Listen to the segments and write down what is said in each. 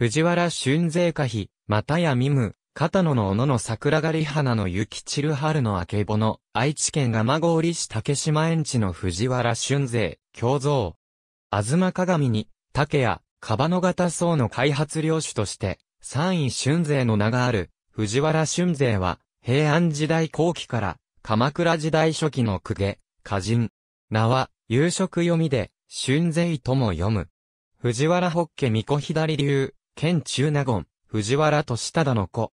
藤原春勢歌碑、またやみむ、片野の小野の桜狩り花の雪散る春の明けぼの、愛知県蒲郡市竹島園地の藤原春勢、郷像。あずま鏡に、竹や、カバノ型層の開発領主として、三位春勢の名がある、藤原春勢は、平安時代後期から、鎌倉時代初期の公家、歌人。名は、夕食読みで、春勢とも読む。藤原北家巫女左流、県中納言、藤原俊忠の子。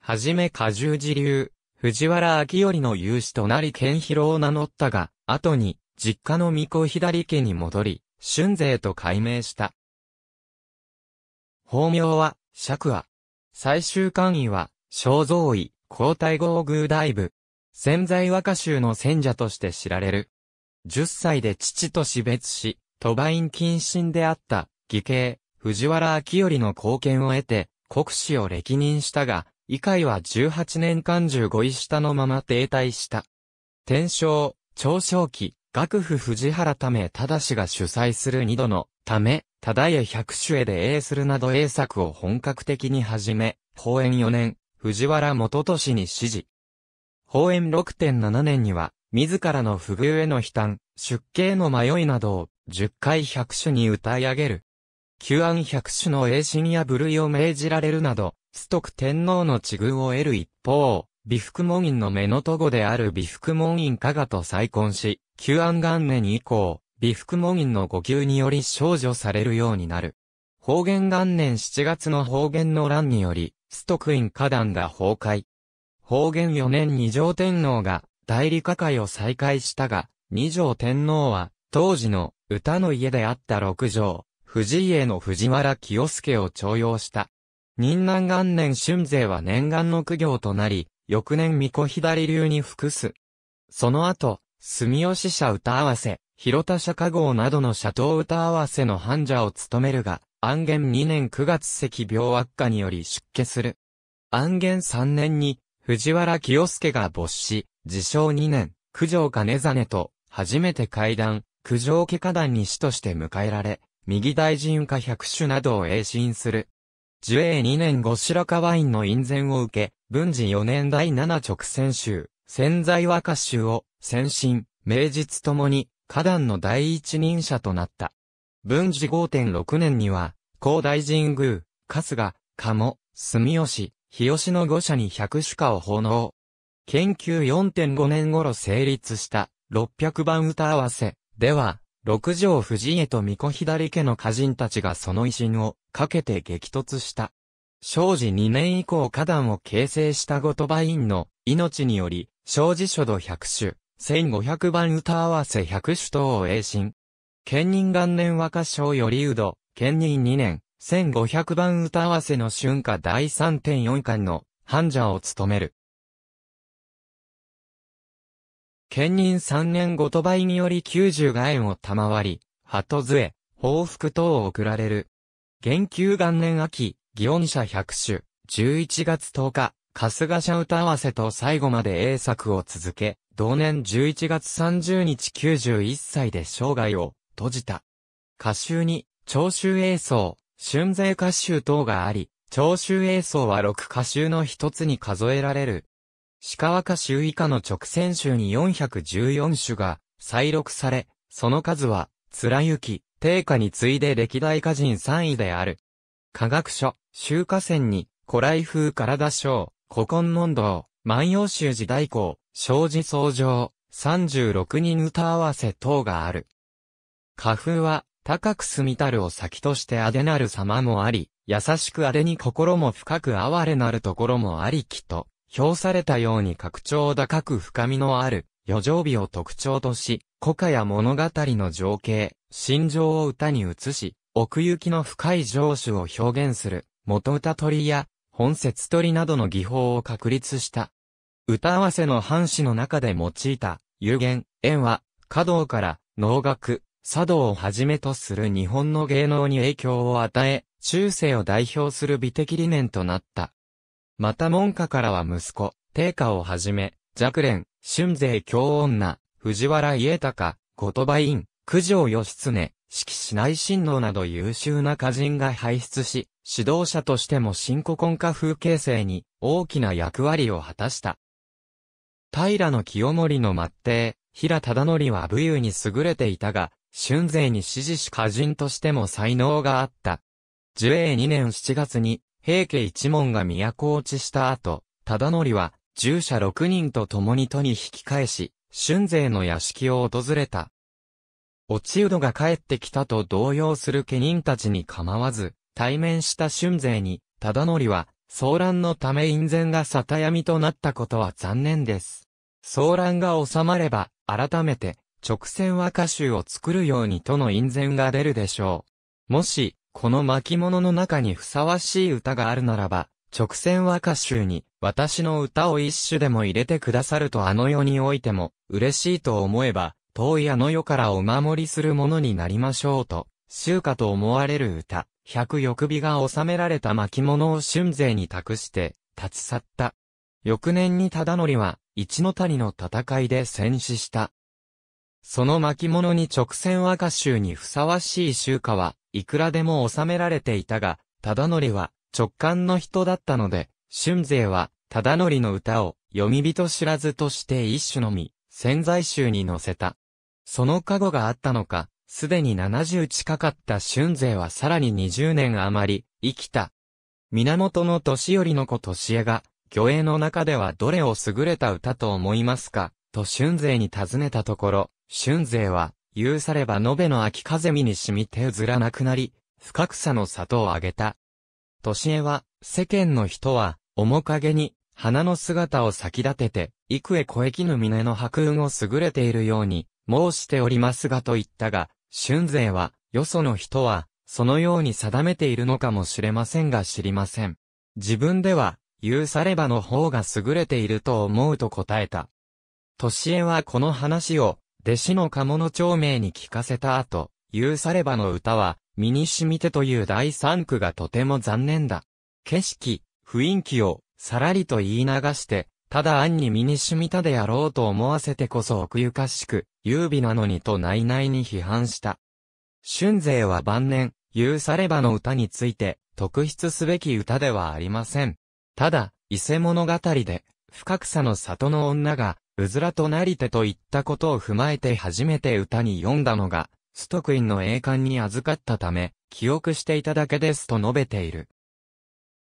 はじめ過重寺流、藤原明頼の勇士となり県広を名乗ったが、後に、実家の御子左家に戻り、春勢と改名した。法名は、釈阿。最終官位は、正蔵位、皇太后宮大部。潜在和歌集の先者として知られる。10歳で父と死別し、都馬院謹慎であった、義兄、藤原明頼の貢献を得て、国史を歴任したが、以会は18年間15位下のまま停滞した。天正、長正期、学府藤原為忠が主催する二度の、ため、忠家百首へで英するなど英作を本格的に始め、法演4年、藤原元市に指示。法演6.7年には、自らの不遇への悲嘆、出家への迷いなどを、10回百首に歌い上げる。旧安百種の英心や部類を命じられるなど、崇徳天皇の地遇を得る一方、美福門院の目のとごである美福門院加賀と再婚し、旧安元年以降、美福門院の御吸により少女されるようになる。方言元年7月の方言の乱により、崇徳院下段が崩壊。方言4年二条天皇が代理下界を再開したが、二条天皇は、当時の歌の家であった六条、藤井への藤原清介を徴用した。任南元年春勢は念願の苦行となり、翌年巫女左流に服す。その後、住吉社歌合わせ、広田社歌号などの社頭歌合わせの患者を務めるが、安元2年9月赤病悪化により出家する。安元3年に、藤原清介が没し、自称2年、九条座根と、初めて会談、九条家下段に死として迎えられ、右大臣家百種などを栄進する。樹永二年後白河院の院前を受け、文治四年第七直選州、潜在和歌集を、先進、名実ともに、花壇の第一人者となった。文治5.6年には、高大神宮、春日、鴨、住吉、日吉の五社に百種家を奉納。研究4.5年頃成立した、六百番歌合わせ、では、六条藤家と巫女左家の家人たちがその威信をかけて激突した。正治二年以降花壇を形成した後鳥羽院の命により、正治書度百首、千五百番歌合わせ百首等を栄進。兼任元年和歌賞よりうど、兼任二年、千五百番歌合わせの春夏第三点四巻の、半者を務める。兼任三年ごと倍により九十が円を賜り、鳩杖、報復等を贈られる。元旧元年秋、祇園社百種、十一月十日、春日社歌合わせと最後まで英作を続け、同年十一月三十日九十一歳で生涯を閉じた。歌集に、長州英奏、春税歌集等があり、長州英奏は六歌集の一つに数えられる。鹿若州以下の直線州に414種が再録され、その数は、貫雪、定下に次いで歴代歌人3位である。科学書、州歌川に、古来風体章、古今問答、万葉集時代行、生じ創上、36人歌合わせ等がある。花風は、高く住みたるを先としてあでなる様もあり、優しくあでに心も深く哀れなるところもありきと、表されたように拡張高く深みのある、余剰美を特徴とし、古歌や物語の情景、心情を歌に移し、奥行きの深い上手を表現する、元歌取りや、本節取りなどの技法を確立した。歌合わせの半紙の中で用いた、有言、縁は、華道から、能楽、茶道をはじめとする日本の芸能に影響を与え、中世を代表する美的理念となった。また門下からは息子、帝家をはじめ、若蓮、春勢京女、藤原家隆、言葉院、九条義経、四季市内親王など優秀な歌人が輩出し、指導者としても新古今化風形成に大きな役割を果たした。平の清盛の末帝、平忠則は武勇に優れていたが、春勢に支持し歌人としても才能があった。樹永2年7月に平家一門が都落ちした後、忠則は、従者6人と共に都に引き返し、春勢の屋敷を訪れた。落ち人が帰ってきたと動揺する家人たちに構わず、対面した春勢に、忠則は、騒乱のため院前が沙汰闇となったことは残念です。騒乱が収まれば、改めて、直線和歌集を作るようにとの院前が出るでしょう。もし、この巻物の中にふさわしい歌があるならば、直線和歌集に、私の歌を一首でも入れてくださるとあの世においても、嬉しいと思えば、遠いあの世からお守りするものになりましょうと、集歌と思われる歌、百欲日が収められた巻物を春勢に託して、立ち去った。翌年に忠則は、一の谷の戦いで戦死した。その巻物に直線和歌集にふさわしい集歌は、いくらでも収められていたが、忠則は直感の人だったので、春勢は忠則の歌を読み人知らずとして一種のみ、潜在集に載せた。その過去があったのか、すでに70近かった春勢はさらに20年余り、生きた。源の年寄りの子年江が、魚影の中ではどれを優れた歌と思いますか、と春勢に尋ねたところ、春勢は、言うされば延べの秋風見に染みてうずらなくなり、深草の里をあげた。年恵は、世間の人は、面影に、花の姿を先立てて、幾重小駅の峰の白雲を優れているように、申しておりますがと言ったが、春勢は、よその人は、そのように定めているのかもしれませんが知りません。自分では、言うさればの方が優れていると思うと答えた。年恵はこの話を、弟子の鴨の長名に聞かせた後、言うさればの歌は、身に染みてという第三句がとても残念だ。景色、雰囲気を、さらりと言い流して、ただ暗に身に染みたであろうと思わせてこそ奥ゆかしく、優美なのにと内々に批判した。春勢は晩年、言さればの歌について、特筆すべき歌ではありません。ただ、伊勢物語で、深草の里の女が、うずらとなりてといったことを踏まえて初めて歌に読んだのが、ストクインの栄冠に預かったため、記憶していただけですと述べている。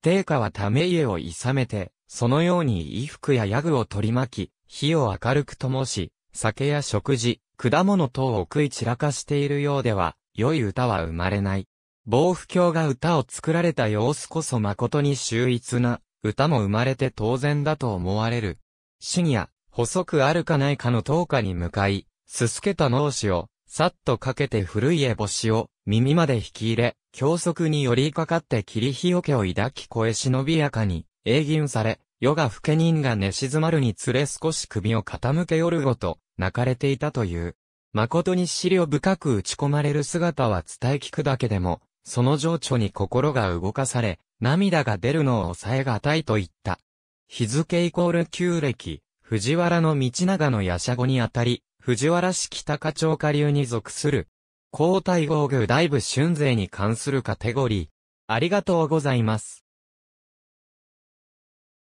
帝下はため家をいさめて、そのように衣服やヤグを取り巻き、火を明るく灯し、酒や食事、果物等を食い散らかしているようでは、良い歌は生まれない。防府教が歌を作られた様子こそ誠に秀逸な、歌も生まれて当然だと思われる。深夜、細くあるかないかの灯火に向かい、すすけた脳死を、さっとかけて古い絵星を、耳まで引き入れ、教則に寄りかかって霧日よけを抱き声忍びやかに、営吟され、夜が更け人が寝静まるにつれ少し首を傾け夜ごと、泣かれていたという。誠に資料深く打ち込まれる姿は伝え聞くだけでも、その情緒に心が動かされ、涙が出るのを抑えがたいと言った。日付イコール旧暦、藤原の道長の夜叉後にあたり、藤原市北課長下流に属する、皇太后宮大部春税に関するカテゴリー。ありがとうございます。